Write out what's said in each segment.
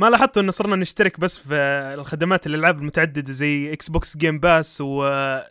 ما لاحظتوا انه صرنا نشترك بس في الخدمات الالعاب المتعدده زي اكس بوكس جيم باس و...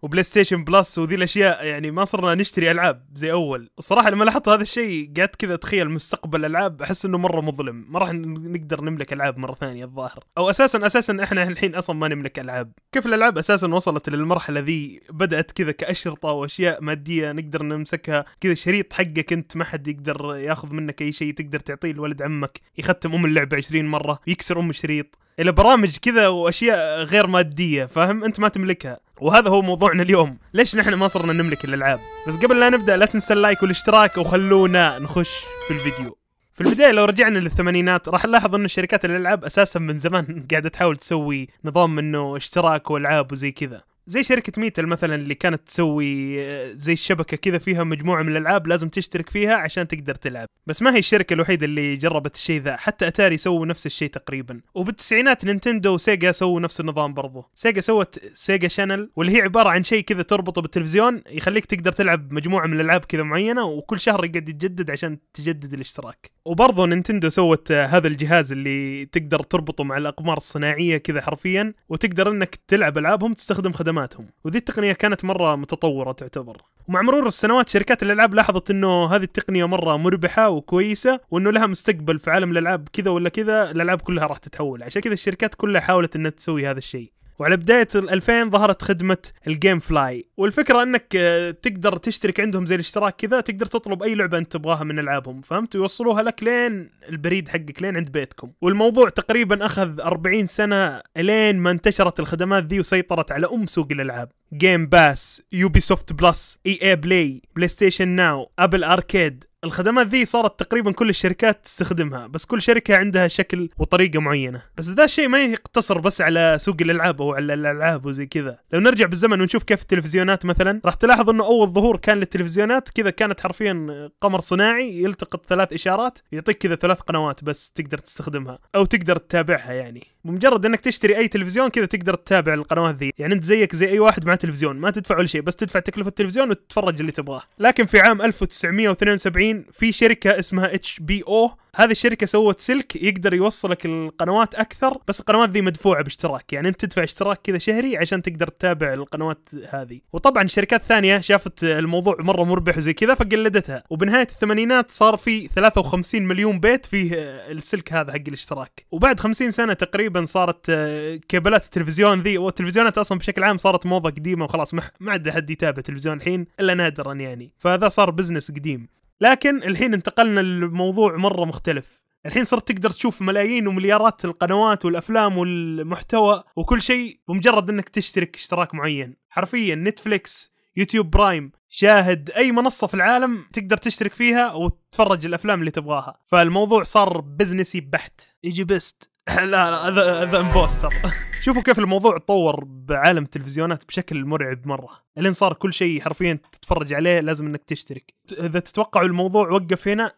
وبلاي ستيشن بلس وذي الاشياء يعني ما صرنا نشتري العاب زي اول والصراحه لما لاحظت هذا الشيء قعدت كذا اتخيل مستقبل الالعاب احس انه مره مظلم ما راح نقدر نملك العاب مره ثانيه الظاهر او اساسا اساسا احنا الحين اصلا ما نملك العاب كيف الالعاب اساسا وصلت للمرحله ذي بدات كذا كاشرطه واشياء ماديه نقدر نمسكها كذا شريط حقك انت ما حد يقدر ياخذ منك اي شيء تقدر تعطيه لولد عمك يختم ام اللعبه 20 مره يكسر ام شريط الى برامج كذا واشياء غير ماديه فاهم انت ما تملكها وهذا هو موضوعنا اليوم ليش نحن ما صرنا نملك الالعاب بس قبل لا نبدا لا تنسى اللايك والاشتراك وخلونا نخش في الفيديو في البدايه لو رجعنا للثمانينات راح نلاحظ ان شركات الالعاب اساسا من زمان قاعده تحاول تسوي نظام انه اشتراك والعاب وزي كذا زي شركه ميتل مثلا اللي كانت تسوي آه، زي الشبكه كذا فيها مجموعه من الالعاب لازم تشترك فيها عشان تقدر تلعب بس ما هي الشركه الوحيده اللي جربت الشيء ذا حتى اتاري سووا نفس الشيء تقريبا وبالتسعينات نينتندو وسيجا سووا نفس النظام برضو سيجا سوت سيجا شانل واللي هي عباره عن شيء كذا تربطه بالتلفزيون يخليك تقدر تلعب مجموعه من الالعاب كذا معينه وكل شهر يقعد يتجدد عشان تجدد الاشتراك وبرضو نينتندو سوت آه، هذا الجهاز اللي تقدر تربطه مع الاقمار الصناعيه كذا حرفيا وتقدر انك تلعب العابهم تستخدم خدمات خدماتهم وذي التقنيه كانت مره متطوره تعتبر ومع مرور السنوات شركات الالعاب لاحظت انه هذه التقنيه مره مربحه وكويسه وانه لها مستقبل في عالم الالعاب كذا ولا كذا الالعاب كلها راح تتحول عشان كذا الشركات كلها حاولت انها تسوي هذا الشيء وعلى بدايه 2000 ظهرت خدمه الجيم فلاي والفكره انك آه، تقدر تشترك عندهم زي الاشتراك كذا تقدر تطلب اي لعبه انت تبغاها من العابهم فهمت ويوصلوها لك لين البريد حقك لين عند بيتكم والموضوع تقريبا اخذ 40 سنه لين ما انتشرت الخدمات ذي وسيطرت على ام سوق الالعاب جيم باس يوبي سوفت بلس اي اي بلاي بلاي ستيشن ناو ابل اركيد الخدمات ذي صارت تقريبا كل الشركات تستخدمها بس كل شركة عندها شكل وطريقة معينة بس ذا الشيء ما يقتصر بس على سوق الألعاب أو على الألعاب وزي كذا لو نرجع بالزمن ونشوف كيف التلفزيونات مثلا راح تلاحظ أنه أول ظهور كان للتلفزيونات كذا كانت حرفيا قمر صناعي يلتقط ثلاث إشارات يعطيك كذا ثلاث قنوات بس تقدر تستخدمها أو تقدر تتابعها يعني بمجرد انك تشتري اي تلفزيون كذا تقدر تتابع القنوات ذي يعني انت زيك زي اي واحد مع تلفزيون ما تدفع ولا شيء بس تدفع تكلفه التلفزيون وتتفرج اللي تبغاه لكن في عام 1972 في شركه اسمها اتش بي او هذه الشركه سوت سلك يقدر يوصلك القنوات اكثر بس القنوات ذي مدفوعه باشتراك يعني انت تدفع اشتراك كذا شهري عشان تقدر تتابع القنوات هذه وطبعا شركات ثانيه شافت الموضوع مره مربح وزي كذا فقلدتها وبنهايه الثمانينات صار في 53 مليون بيت فيه السلك هذا حق الاشتراك وبعد 50 سنه تقريبا تقريبا صارت آه، كابلات التلفزيون ذي والتلفزيونات اصلا بشكل عام صارت موضه قديمه وخلاص ما عاد حد يتابع تلفزيون الحين الا نادرا يعني فهذا صار بزنس قديم لكن الحين انتقلنا لموضوع مره مختلف الحين صرت تقدر تشوف ملايين ومليارات القنوات والافلام والمحتوى وكل شيء بمجرد انك تشترك اشتراك معين حرفيا نتفليكس يوتيوب برايم شاهد اي منصه في العالم تقدر تشترك فيها وتتفرج الافلام اللي تبغاها فالموضوع صار بزنسي بحت يجي بست لا لا هذا هذا امبوستر شوفوا كيف الموضوع تطور بعالم التلفزيونات بشكل مرعب مره الين صار كل شيء حرفيا تتفرج عليه لازم انك تشترك اذا تتوقعوا الموضوع وقف هنا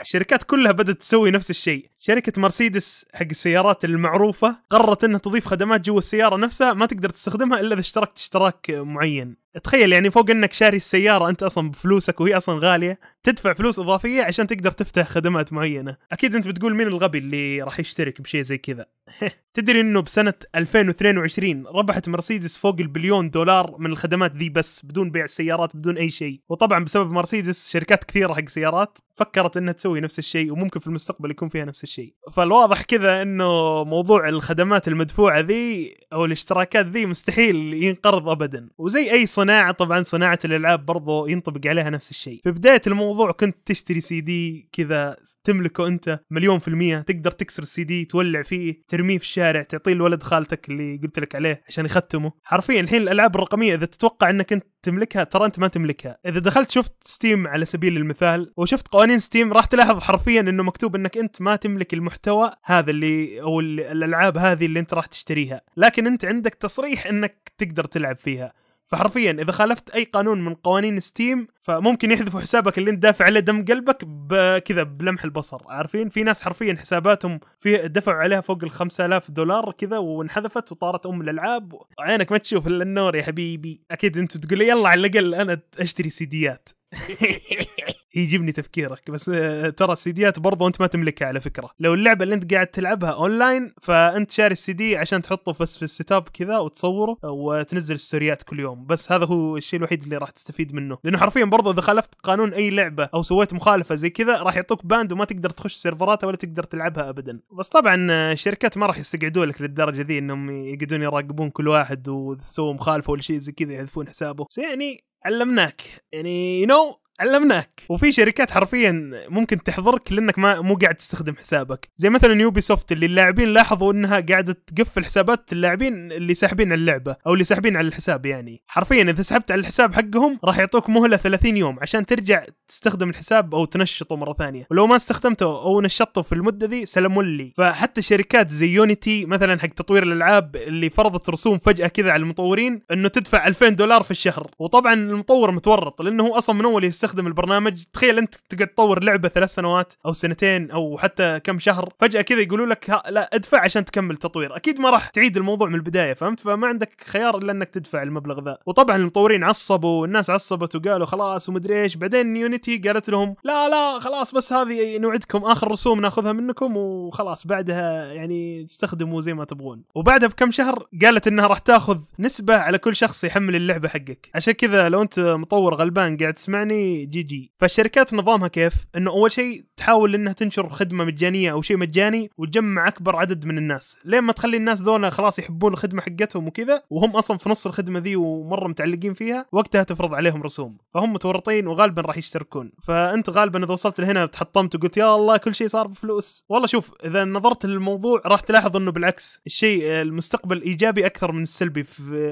الشركات كلها بدات تسوي نفس الشيء شركه مرسيدس حق السيارات المعروفه قررت انها تضيف خدمات جوا السياره نفسها ما تقدر تستخدمها الا اذا اشتركت اشتراك معين تخيل يعني فوق انك شاري السياره انت اصلا بفلوسك وهي اصلا غاليه تدفع فلوس اضافيه عشان تقدر تفتح خدمات معينه اكيد انت بتقول مين الغبي اللي راح يشترك بشيء زي كذا تدري انه بسنه 2022 ربحت مرسيدس فوق البليون دولار من الخدمات ذي بس بدون بيع السيارات بدون اي شيء وطبعا بسبب مرسيدس شركات كثيره حق سيارات فكرت انها تسوي نفس الشيء وممكن في المستقبل يكون فيها نفس الشيء فالواضح كذا انه موضوع الخدمات المدفوعه ذي او الاشتراكات ذي مستحيل ينقرض ابدا وزي اي صناعه طبعا صناعه الالعاب برضو ينطبق عليها نفس الشيء في بدايه الموضوع الموضوع كنت تشتري سي دي كذا تملكه انت مليون في المية تقدر تكسر السي دي تولع فيه ترميه في الشارع تعطيه لولد خالتك اللي قلت لك عليه عشان يختمه حرفيا الحين الالعاب الرقمية اذا تتوقع انك انت تملكها ترى انت ما تملكها اذا دخلت شفت ستيم على سبيل المثال وشفت قوانين ستيم راح تلاحظ حرفيا انه مكتوب انك انت ما تملك المحتوى هذا اللي او الالعاب هذه اللي انت راح تشتريها لكن انت عندك تصريح انك تقدر تلعب فيها فحرفيا اذا خالفت اي قانون من قوانين ستيم فممكن يحذفوا حسابك اللي انت دافع عليه دم قلبك بكذا بلمح البصر عارفين في ناس حرفيا حساباتهم في دفعوا عليها فوق ال 5000 دولار كذا وانحذفت وطارت ام الالعاب عينك ما تشوف الا النور يا حبيبي اكيد انتم تقول يلا على الاقل انا اشتري سيديات يجيبني تفكيرك بس آه، ترى السيديات برضو انت ما تملكها على فكره لو اللعبه اللي انت قاعد تلعبها اونلاين فانت شاري السي دي عشان تحطه بس في السيت اب كذا وتصوره وتنزل السوريات كل يوم بس هذا هو الشيء الوحيد اللي راح تستفيد منه لانه حرفيا برضو اذا خالفت قانون اي لعبه او سويت مخالفه زي كذا راح يعطوك باند وما تقدر تخش سيرفراتها ولا تقدر تلعبها ابدا بس طبعا آه، الشركات ما راح يستقعدوا لك للدرجه ذي انهم يقعدون يراقبون كل واحد وتسوي مخالفه ولا شيء زي كذا يحذفون حسابه بس يعني علمناك يعني يو you know علمناك وفي شركات حرفيا ممكن تحضرك لانك ما مو قاعد تستخدم حسابك زي مثلا يوبي سوفت اللي اللاعبين لاحظوا انها قاعده تقفل حسابات اللاعبين اللي ساحبين على اللعبه او اللي ساحبين على الحساب يعني حرفيا اذا سحبت على الحساب حقهم راح يعطوك مهله 30 يوم عشان ترجع تستخدم الحساب او تنشطه مره ثانيه ولو ما استخدمته او نشطته في المده ذي سلموا لي فحتى شركات زي يونيتي مثلا حق تطوير الالعاب اللي فرضت رسوم فجاه كذا على المطورين انه تدفع 2000 دولار في الشهر وطبعا المطور متورط لانه هو اصلا من اول يستخدم تستخدم البرنامج تخيل انت تقعد تطور لعبه ثلاث سنوات او سنتين او حتى كم شهر فجاه كذا يقولوا لك لا ادفع عشان تكمل تطوير اكيد ما راح تعيد الموضوع من البدايه فهمت فما عندك خيار الا انك تدفع المبلغ ذا وطبعا المطورين عصبوا والناس عصبت وقالوا خلاص ومدري ايش بعدين يونيتي قالت لهم لا لا خلاص بس هذه نوعدكم اخر رسوم ناخذها منكم وخلاص بعدها يعني تستخدموا زي ما تبغون وبعدها بكم شهر قالت انها راح تاخذ نسبه على كل شخص يحمل اللعبه حقك عشان كذا لو انت مطور غلبان قاعد تسمعني جي جي فالشركات نظامها كيف انه اول شيء تحاول انها تنشر خدمه مجانيه او شيء مجاني وتجمع اكبر عدد من الناس لين ما تخلي الناس ذولا خلاص يحبون الخدمه حقتهم وكذا وهم اصلا في نص الخدمه ذي ومره متعلقين فيها وقتها تفرض عليهم رسوم فهم متورطين وغالبا راح يشتركون فانت غالبا اذا وصلت لهنا تحطمت وقلت يا الله كل شيء صار بفلوس والله شوف اذا نظرت للموضوع راح تلاحظ انه بالعكس الشيء المستقبل ايجابي اكثر من السلبي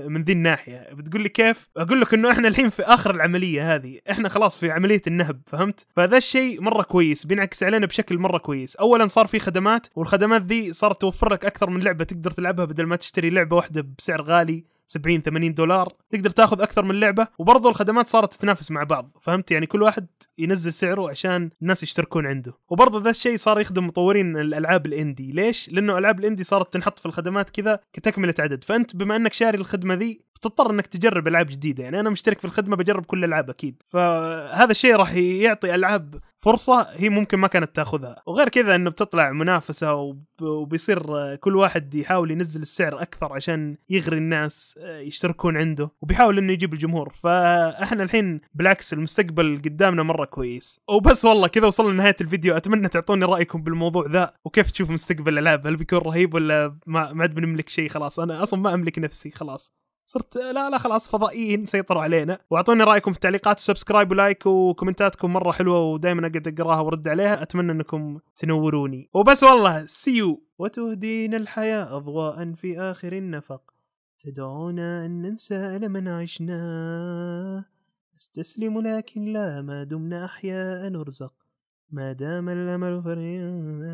من ذي الناحيه بتقول لي كيف اقول لك انه احنا الحين في اخر العمليه هذه احنا خلاص خلاص في عمليه النهب فهمت فهذا الشيء مره كويس بينعكس علينا بشكل مره كويس اولا صار في خدمات والخدمات ذي صارت توفر لك اكثر من لعبه تقدر تلعبها بدل ما تشتري لعبه واحده بسعر غالي 70 80 دولار تقدر تاخذ اكثر من لعبه وبرضه الخدمات صارت تتنافس مع بعض فهمت يعني كل واحد ينزل سعره عشان الناس يشتركون عنده وبرضه ذا الشيء صار يخدم مطورين الالعاب الاندي ليش لانه العاب الاندي صارت تنحط في الخدمات كذا كتكمله عدد فانت بما انك شاري الخدمه ذي بتضطر انك تجرب العاب جديده يعني انا مشترك في الخدمه بجرب كل الالعاب اكيد فهذا الشيء راح يعطي العاب فرصه هي ممكن ما كانت تاخذها وغير كذا انه بتطلع منافسه وبيصير كل واحد يحاول ينزل السعر اكثر عشان يغري الناس يشتركون عنده وبيحاول انه يجيب الجمهور فاحنا الحين بالعكس المستقبل قدامنا مره كويس وبس والله كذا وصلنا لنهايه الفيديو اتمنى تعطوني رايكم بالموضوع ذا وكيف تشوف مستقبل الالعاب هل بيكون رهيب ولا ما عاد بنملك شيء خلاص انا اصلا ما املك نفسي خلاص صرت لا لا خلاص فضائيين سيطروا علينا واعطوني رايكم في التعليقات وسبسكرايب ولايك وكومنتاتكم مره حلوه ودائما اقعد اقراها وارد عليها اتمنى انكم تنوروني وبس والله سيو وتهدينا الحياه اضواء في اخر النفق تدعونا ان ننسى الما عشناه نستسلم لكن لا ما دمنا احياء نرزق ما دام الامل فريا